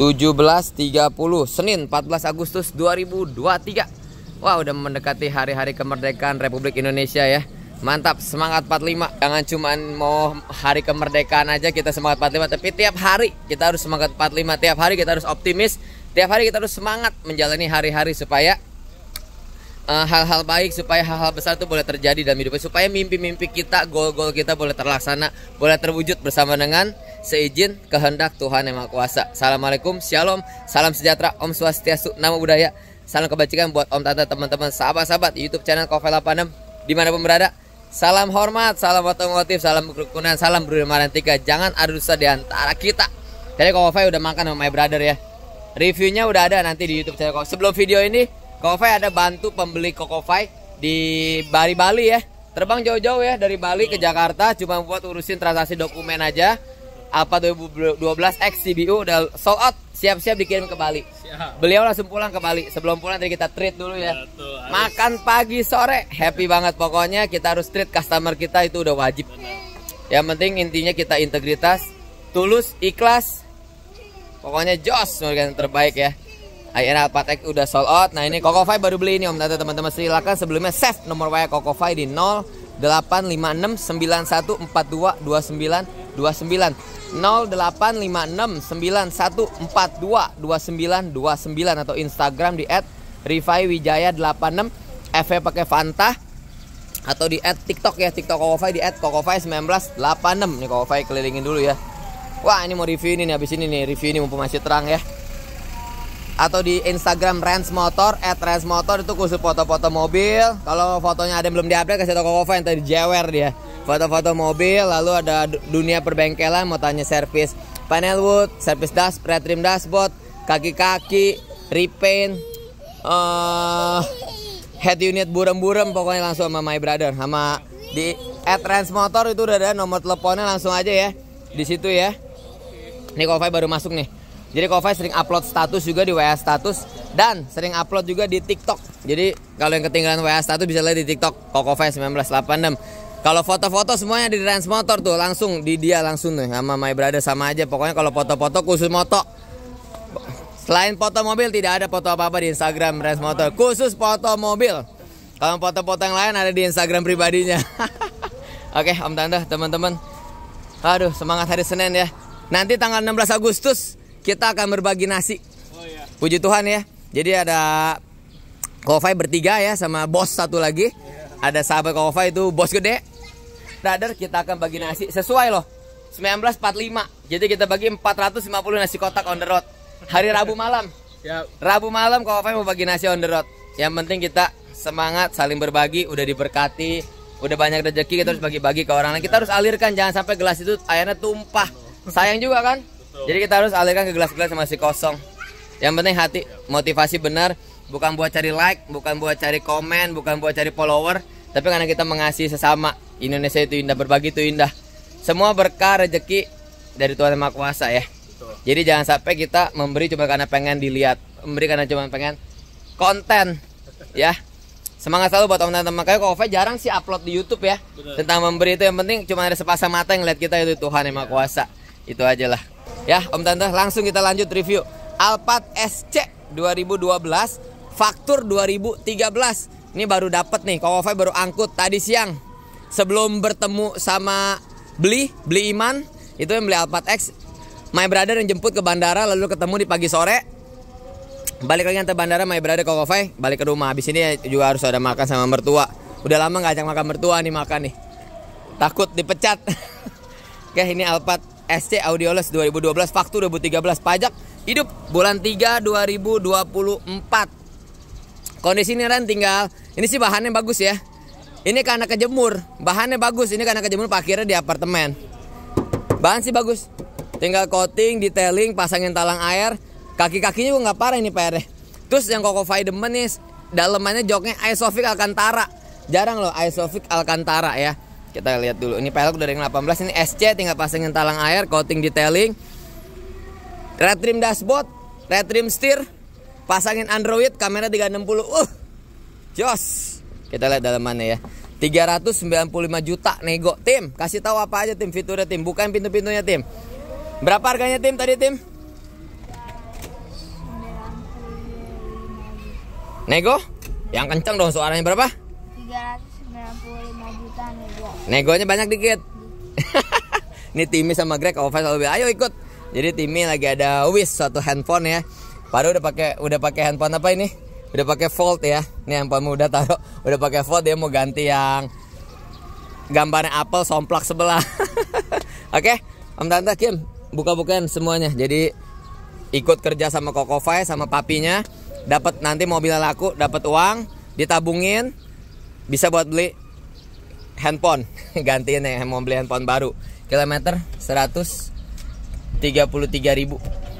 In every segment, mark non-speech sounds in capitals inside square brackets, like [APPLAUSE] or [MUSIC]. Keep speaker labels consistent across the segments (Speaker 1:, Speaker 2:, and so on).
Speaker 1: 17.30 Senin 14 Agustus 2023 Wah wow, udah mendekati hari-hari kemerdekaan Republik Indonesia ya Mantap semangat 45 Jangan cuma mau hari kemerdekaan aja kita semangat 45 Tapi tiap hari kita harus semangat 45 Tiap hari kita harus optimis Tiap hari kita harus semangat menjalani hari-hari supaya eh, hal-hal uh, baik supaya hal-hal besar itu boleh terjadi dalam hidupnya supaya mimpi-mimpi kita, goal-goal kita boleh terlaksana, boleh terwujud bersama dengan seizin kehendak Tuhan Yang Maha Kuasa. Assalamualaikum, Shalom, salam sejahtera, Om Swastiastu, Nama Budaya, salam kebajikan buat Om Tante, teman-teman, sahabat-sahabat YouTube channel Kovel 86 dimanapun berada. Salam hormat, salam otomotif, salam kerukunan, salam Brunei Marantika. Jangan ada dosa di antara kita. Jadi Kovel udah makan sama my brother ya. Reviewnya udah ada nanti di YouTube channel Kovel. Sebelum video ini, Kovel ada bantu pembeli Kokofai di Bali Bali ya terbang jauh-jauh ya dari Bali ke Jakarta cuma buat urusin transaksi dokumen aja apa 2012 X CBU udah sold out siap-siap dikirim ke Bali Siap. beliau langsung pulang ke Bali sebelum pulang tadi kita treat dulu ya, ya tuh, makan pagi sore happy banget pokoknya kita harus treat customer kita itu udah wajib Benar. yang penting intinya kita integritas tulus ikhlas pokoknya jos yang terbaik ya Akhirnya 4X udah sold out. Nah ini Koko Fai baru beli ini Om Tante teman-teman silakan sebelumnya save nomor WA Koko Fai di 085691422929. 085691422929 atau Instagram di @rifaiwijaya86 FF pakai Fanta atau di add TikTok ya TikTok Kokofai di add Kokofai 1986 nih Kokofai kelilingin dulu ya Wah ini mau review ini nih habis ini nih review ini mumpung masih terang ya atau di Instagram Rans Motor at Rans Motor itu khusus foto-foto mobil kalau fotonya ada yang belum diupdate kasih tau Kokofai yang tadi jewer dia foto-foto mobil lalu ada dunia perbengkelan mau tanya servis panel wood servis das pretrim trim dashboard kaki-kaki repaint uh, head unit burem-burem pokoknya langsung sama my brother sama di at Motor itu udah ada nomor teleponnya langsung aja ya di situ ya ini Kofai baru masuk nih jadi Kofai sering upload status juga di WA status dan sering upload juga di TikTok. Jadi kalau yang ketinggalan WA status bisa lihat di TikTok Kokofai 1986. Kalau foto-foto semuanya di Rans Motor tuh langsung di dia langsung nih sama My Brother sama aja. Pokoknya kalau foto-foto khusus motor, Selain foto mobil tidak ada foto apa-apa di Instagram Rans Motor. Khusus foto mobil. Kalau foto-foto yang lain ada di Instagram pribadinya. [LAUGHS] Oke, Om Tanda, teman-teman. Aduh, semangat hari Senin ya. Nanti tanggal 16 Agustus kita akan berbagi nasi. Oh, iya. Puji Tuhan ya. Jadi ada Kofai bertiga ya sama bos satu lagi. Iya. Ada sahabat Kofai itu bos gede brother kita akan bagi iya. nasi sesuai loh 1945 jadi kita bagi 450 nasi kotak on the road hari Rabu malam Rabu malam kalau mau bagi nasi on the road yang penting kita semangat saling berbagi udah diberkati udah banyak rezeki kita harus bagi-bagi ke orang lain kita harus alirkan jangan sampai gelas itu airnya tumpah sayang juga kan jadi kita harus alirkan ke gelas-gelas masih kosong yang penting hati motivasi benar bukan buat cari like bukan buat cari komen bukan buat cari follower tapi karena kita mengasihi sesama Indonesia itu indah, berbagi itu indah. Semua berkah rezeki dari Tuhan Yang Maha Kuasa ya. Jadi jangan sampai kita memberi cuma karena pengen dilihat, memberi karena cuma pengen konten ya. Semangat selalu buat teman-teman kayak kok jarang sih upload di YouTube ya. Betul. Tentang memberi itu yang penting cuma ada sepasang mata yang lihat kita itu Tuhan Yang Maha iya. Kuasa. Itu aja lah. Ya, Om Tante, langsung kita lanjut review Alphard SC 2012 Faktur 2013 ini baru dapat nih, Koko baru angkut tadi siang sebelum bertemu sama beli beli iman itu yang beli Alphard X my brother yang jemput ke bandara lalu ketemu di pagi sore balik lagi ke bandara my brother ke Kofai balik ke rumah habis ini juga harus ada makan sama mertua udah lama nggak ajak makan mertua nih makan nih takut dipecat [LAUGHS] oke ini Alphard SC Audioless 2012 faktur 2013 pajak hidup bulan 3 2024 kondisi ini Ren tinggal ini sih bahannya bagus ya ini karena kejemur, bahannya bagus. Ini karena kejemur parkirnya di apartemen. Bahan sih bagus. Tinggal coating, detailing, pasangin talang air. Kaki-kakinya gue nggak parah ini PR. Terus yang kokoh demen nih, dalemannya joknya Isofix Alcantara. Jarang loh Isofix Alcantara ya. Kita lihat dulu. Ini pelek dari 18 ini SC tinggal pasangin talang air, coating detailing. Red trim dashboard, red trim steer, pasangin Android, kamera 360. Uh. Jos. Kita lihat dalamannya ya. 395 juta nego. Tim, kasih tahu apa aja tim fiturnya tim, bukan pintu-pintunya tim. Berapa harganya tim tadi tim? Nego? Yang kencang dong suaranya berapa? 395 juta nego. Negonya banyak dikit. [LAUGHS] Ini Timmy sama Greg Ovas ayo ikut. Jadi Timmy lagi ada Wish suatu handphone ya. Baru udah pakai udah pakai handphone apa ini? udah pakai volt ya ini handphone muda taruh udah pakai volt dia mau ganti yang gambarnya apel somplak sebelah [LAUGHS] oke okay? om tante Kim buka-bukain semuanya jadi ikut kerja sama Koko Fai sama papinya dapat nanti mobilnya laku dapat uang ditabungin bisa buat beli handphone [LAUGHS] gantiin yang mau beli handphone baru kilometer tiga ribu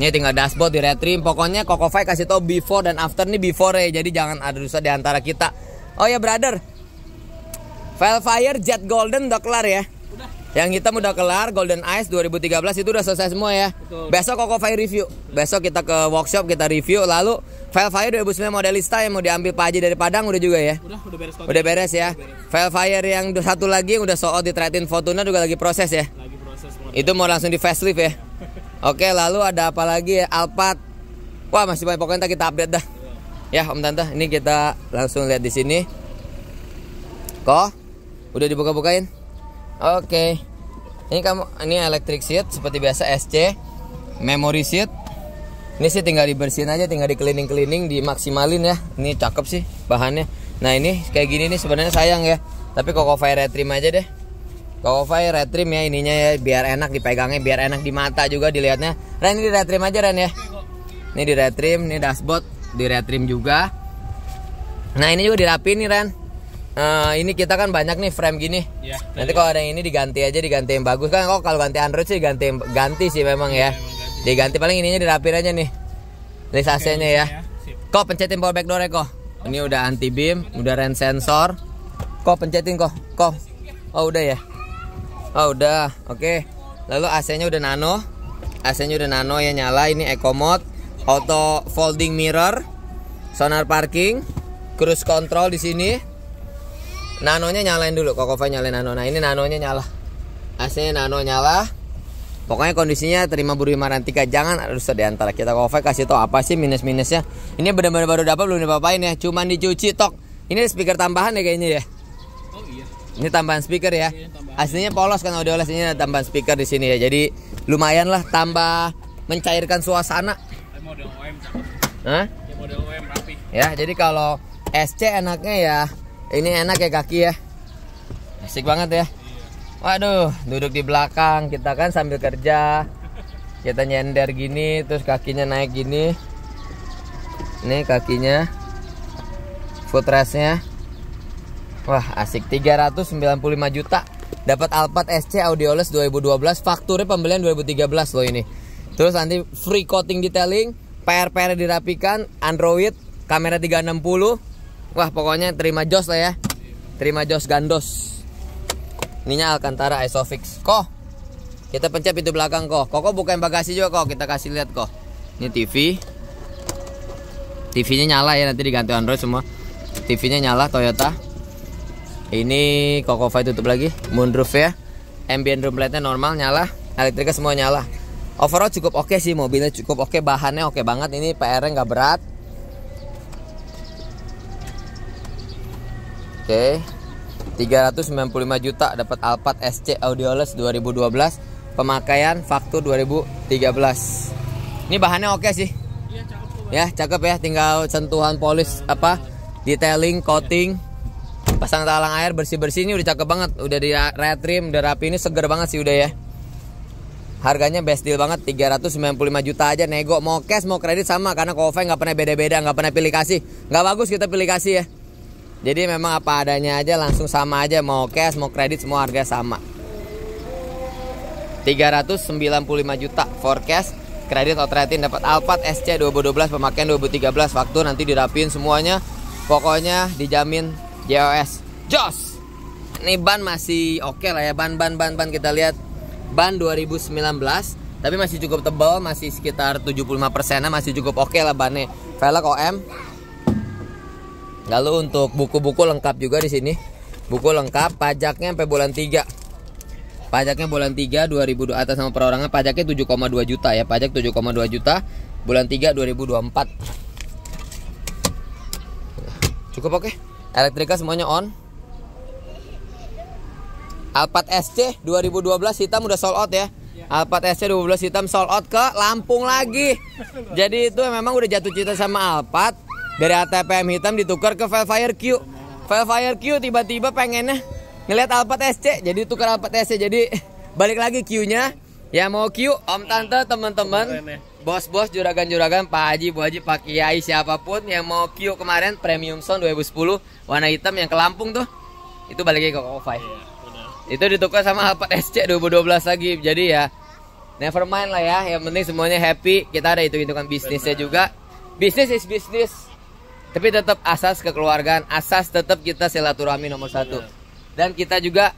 Speaker 1: ini tinggal dashboard di retrim. Pokoknya Koko Five kasih tau before dan after nih before ya. Jadi jangan ada dosa di antara kita. Oh ya brother. Velfire Jet Golden udah kelar ya. Udah. Yang hitam udah kelar, Golden Ice 2013 itu udah selesai semua ya. Betul. Besok Koko Five review. Besok kita ke workshop kita review lalu Velfire 2009 modelista yang mau diambil Pak Haji dari Padang udah juga ya? Udah, udah beres. Udah beres ya. Velfire yang satu lagi yang udah soal di Tretin Fortuna juga lagi proses ya? Lagi proses. Itu mau langsung di facelift ya? ya. Oke, lalu ada apa lagi ya? Alphard. Wah, masih banyak pokoknya kita update dah. Iya. Ya, Om Tante, ini kita langsung lihat di sini. Kok udah dibuka-bukain? Oke. Ini kamu ini electric seat seperti biasa SC memory seat. Ini sih tinggal dibersihin aja, tinggal di cleaning-cleaning, dimaksimalin ya. Ini cakep sih bahannya. Nah, ini kayak gini nih sebenarnya sayang ya. Tapi kok fire trim aja deh. Kofai red trim ya ininya ya biar enak dipegangnya biar enak di mata juga dilihatnya Ren ini di red trim aja Ren ya ini di red trim ini dashboard di red trim juga nah ini juga dirapiin nih Ren Uh, ini kita kan banyak nih frame gini. Ya, Nanti iya. kalau ada yang ini diganti aja, diganti yang bagus kan. Kok kalau ganti Android sih ganti ganti sih memang ya. ya. Memang diganti paling ininya dirapir aja nih. Ya. Ini sasenya ya. ya. Kok pencetin power back door kok. Ini udah anti beam, udah rem sensor. Kok pencetin kok? Kok? Oh udah ya. Oh udah, oke. Lalu AC-nya udah nano, AC-nya udah nano ya nyala. Ini eco mode, auto folding mirror, sonar parking, cruise control di sini. Nanonya nyalain dulu, Kokova nyalain nano. Nah ini nanonya nyala, AC-nya nano nyala. Pokoknya kondisinya terima buru marantika jangan harus di antara kita Kokova kasih tau apa sih minus minusnya. Ini benar-benar baru dapat belum dipapain ya, cuman dicuci tok. Ini speaker tambahan ya kayaknya ya. Oh iya. Ini tambahan speaker ya. Iya, aslinya polos kan audio aslinya ada tambah speaker di sini ya jadi lumayan lah tambah mencairkan suasana nah Hah? ya jadi kalau SC enaknya ya ini enak ya kaki ya asik banget ya iya. waduh duduk di belakang kita kan sambil kerja kita nyender gini terus kakinya naik gini ini kakinya footrestnya wah asik 395 juta Dapat Alphard SC Audioless 2012, fakturnya pembelian 2013 loh ini. Terus nanti free coating detailing, PR-PR dirapikan, Android, kamera 360. Wah, pokoknya terima jos lah ya. Terima jos gandos. Ininya Alcantara Isofix. Kok kita pencet pintu belakang kok. kok bukain bagasi juga kok. Kita kasih lihat kok. Ini TV. TV-nya nyala ya nanti diganti Android semua. TV-nya nyala Toyota. Ini Kokova tutup lagi, moonroof ya. Ambient room normal nyala, elektriknya semua nyala. Overall cukup oke okay sih mobilnya cukup oke, okay. bahannya oke okay banget. Ini PR-nya nggak berat. Oke. Okay. 395 juta dapat Alphard SC Audioless 2012, pemakaian faktur 2013. Ini bahannya oke okay sih. Iya, ya, cakep ya, tinggal sentuhan polis apa detailing coating pasang talang air bersih-bersih ini udah cakep banget udah di red udah rapi ini seger banget sih udah ya harganya best deal banget 395 juta aja nego mau cash mau kredit sama karena kofe nggak pernah beda-beda nggak pernah pilih kasih nggak bagus kita pilih kasih ya jadi memang apa adanya aja langsung sama aja mau cash mau kredit semua harga sama 395 juta for cash kredit trading dapat Alphard SC 2012 pemakaian 2013 waktu nanti dirapin semuanya pokoknya dijamin JOS Jos ini ban masih oke okay lah ya ban ban ban ban kita lihat ban 2019 tapi masih cukup tebal masih sekitar 75 -nya. masih cukup oke okay lah bannya velg OM lalu untuk buku-buku lengkap juga di sini buku lengkap pajaknya sampai bulan 3 pajaknya bulan 3 2000 atas sama perorangan pajaknya 7,2 juta ya pajak 7,2 juta bulan 3 2024 cukup oke okay? Elektrika semuanya on. Alphard SC 2012 hitam udah sold out ya. Iya. Alphard SC 2012 hitam sold out ke Lampung lagi. [LAUGHS] Jadi itu memang udah jatuh cinta sama Alphard dari ATPM hitam ditukar ke Velfire Q. Velfire Q tiba-tiba pengennya ngelihat Alphard SC jadi tukar Alphard SC jadi balik lagi Q-nya. Ya mau Q, Om Tante, teman-teman bos-bos juragan-juragan Pak Haji, Bu Haji, Pak Kiai siapapun yang mau Q kemarin premium sound 2010 warna hitam yang ke Lampung tuh itu balik lagi ke Kofai. Yeah, iya, itu ditukar sama Alphard SC 2012 lagi. Jadi ya never mind lah ya. Yang penting semuanya happy. Kita ada itu hitungan bisnisnya Benar. juga. Bisnis is bisnis. Tapi tetap asas kekeluargaan, asas tetap kita silaturahmi nomor satu. Dan kita juga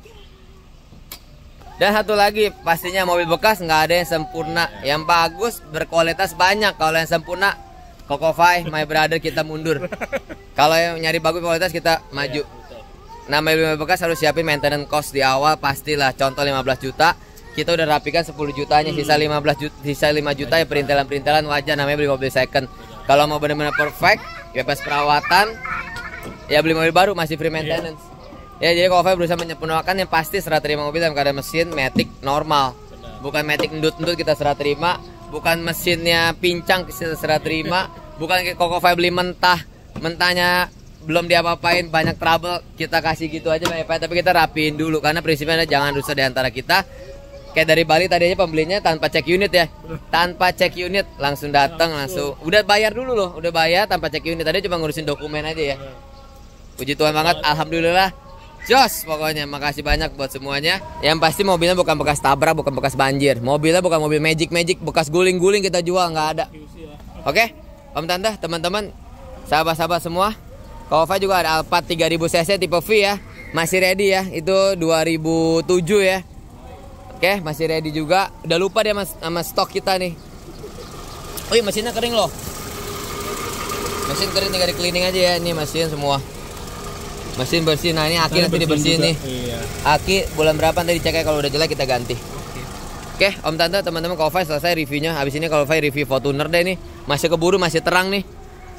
Speaker 1: dan satu lagi, pastinya mobil bekas nggak ada yang sempurna. Iya. Yang bagus berkualitas banyak. Kalau yang sempurna, Coco Five, my brother kita mundur. [LAUGHS] Kalau yang nyari bagus kualitas kita maju. Iya, nah, mobil bekas harus siapin maintenance cost di awal pastilah. Contoh 15 juta, kita udah rapikan 10 jutanya, hmm. sisa 15 juta, sisa 5 ya, juta ya perintilan-perintilan wajah, namanya beli mobil second. Kalau mau benar-benar perfect, bebas perawatan, ya beli mobil baru masih free iya. maintenance. Ya jadi kalau Fai berusaha menyempurnakan yang pasti serah terima mobil dalam keadaan mesin metik normal. Bukan metik endut-endut kita serah terima, bukan mesinnya pincang kita serah terima, [LAUGHS] bukan Koko Fai beli mentah, mentahnya belum diapa-apain banyak trouble kita kasih gitu aja Pak tapi kita rapiin dulu karena prinsipnya ada jangan rusak diantara kita kayak dari Bali tadi aja pembelinya tanpa cek unit ya tanpa cek unit langsung datang langsung udah bayar dulu loh udah bayar tanpa cek unit tadi cuma ngurusin dokumen aja ya iya. puji Tuhan banget iya. alhamdulillah Jos pokoknya makasih banyak buat semuanya Yang pasti mobilnya bukan bekas tabrak bukan bekas banjir Mobilnya bukan mobil magic-magic bekas guling-guling kita jual nggak ada Oke okay? Om Tante teman-teman Sahabat-sahabat semua Kova juga ada Alphard 3000 cc tipe V ya Masih ready ya itu 2007 ya Oke okay, masih ready juga Udah lupa deh mas, sama stok kita nih Wih mesinnya kering loh Mesin kering tinggal di cleaning aja ya Ini mesin semua Mesin bersih, nah ini aki nah, nanti dibersihin nih iya. aki bulan berapa nanti dicek ya kalau udah jelek kita ganti Oke, okay, Om Tante, teman-teman kalau Kofai selesai reviewnya. Habis ini kalau Kofai review Fortuner deh nih. Masih keburu, masih terang nih.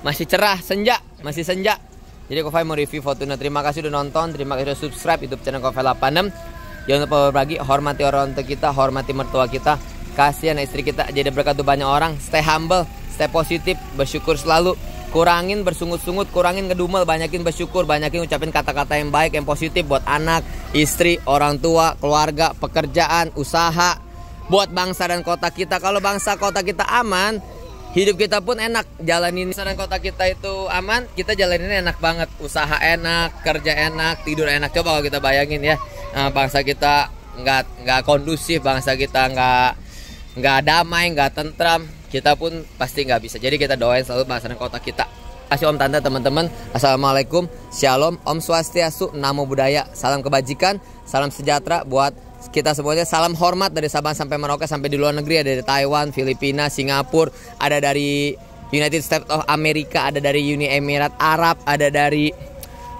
Speaker 1: Masih cerah, senja, masih senja. Jadi kalau Kofai mau review Fortuner. Terima kasih udah nonton, terima kasih udah subscribe YouTube channel Kofai 86. Jangan lupa berbagi, hormati orang tua kita, hormati mertua kita. Kasihan istri kita, jadi berkat banyak orang. Stay humble, stay positif, bersyukur selalu kurangin bersungut-sungut, kurangin ngedumel, banyakin bersyukur, banyakin ucapin kata-kata yang baik, yang positif buat anak, istri, orang tua, keluarga, pekerjaan, usaha, buat bangsa dan kota kita. Kalau bangsa kota kita aman, hidup kita pun enak. Jalanin bangsa dan kota kita itu aman, kita jalanin enak banget. Usaha enak, kerja enak, tidur enak. Coba kalau kita bayangin ya, eh, bangsa kita nggak nggak kondusif, bangsa kita nggak nggak damai, nggak tentram kita pun pasti nggak bisa. Jadi kita doain selalu bahasan kota kita. Kasih om tante teman-teman. Assalamualaikum. Shalom. Om swastiastu. Namo buddhaya. Salam kebajikan. Salam sejahtera buat kita semuanya. Salam hormat dari Sabang sampai Merauke sampai di luar negeri ada dari Taiwan, Filipina, Singapura, ada dari United States of America, ada dari Uni Emirat Arab, ada dari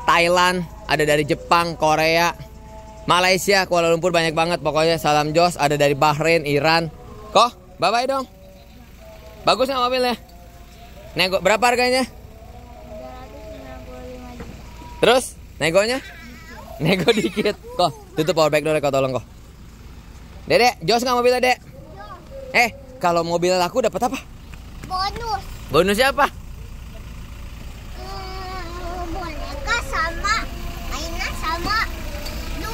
Speaker 1: Thailand, ada dari Jepang, Korea, Malaysia, Kuala Lumpur banyak banget pokoknya. Salam Jos, ada dari Bahrain, Iran. Kok, bye-bye dong. Bagus nggak mobilnya? Nego berapa harganya? Terus negonya? Nego dikit. Kok tutup power bank dulu kok tolong kok. Dedek, jos nggak mobilnya, Dek? Eh, kalau mobil aku dapat apa? Bonus. Bonus apa? Hmm, boneka sama mainan sama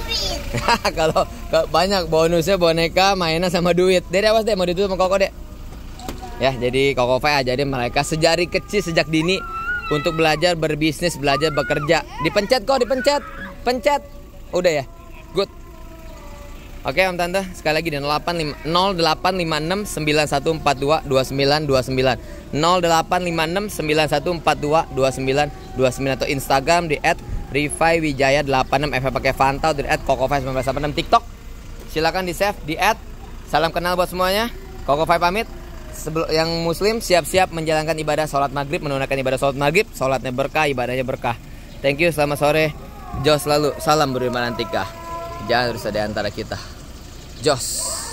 Speaker 1: duit. [LAUGHS] kalau banyak bonusnya boneka, mainan sama duit. Dedek awas deh mau ditutup sama Koko, Dek ya jadi Kokofai ajarin mereka sejari kecil sejak dini untuk belajar berbisnis belajar bekerja dipencet kok dipencet pencet udah ya good Oke Om Tante, sekali lagi di 085691422929 085691422929 atau Instagram di Wijaya 86 FF pakai Fanta di @kokofai1986 TikTok. Silakan di save di at. Salam kenal buat semuanya. koko Fai pamit sebelum yang muslim siap-siap menjalankan ibadah sholat maghrib menunaikan ibadah sholat maghrib sholatnya berkah ibadahnya berkah thank you selamat sore Jos lalu salam beriman antika jangan harus ada antara kita Jos